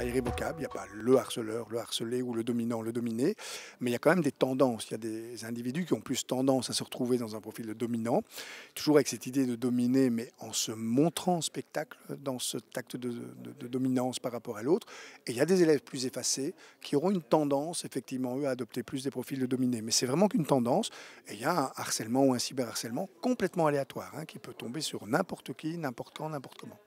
pas irrévocable, il n'y a pas le harceleur, le harcelé ou le dominant, le dominé, mais il y a quand même des tendances. Il y a des individus qui ont plus tendance à se retrouver dans un profil de dominant, toujours avec cette idée de dominer, mais en se montrant en spectacle dans cet acte de, dominance par rapport à l'autre. Et il y a des élèves plus effacés qui auront une tendance, effectivement, eux, à adopter plus des profils de dominé, Mais c'est vraiment qu'une tendance. Et il y a un harcèlement ou un cyberharcèlement complètement aléatoire, hein, qui peut tomber sur n'importe qui, n'importe quand, n'importe comment.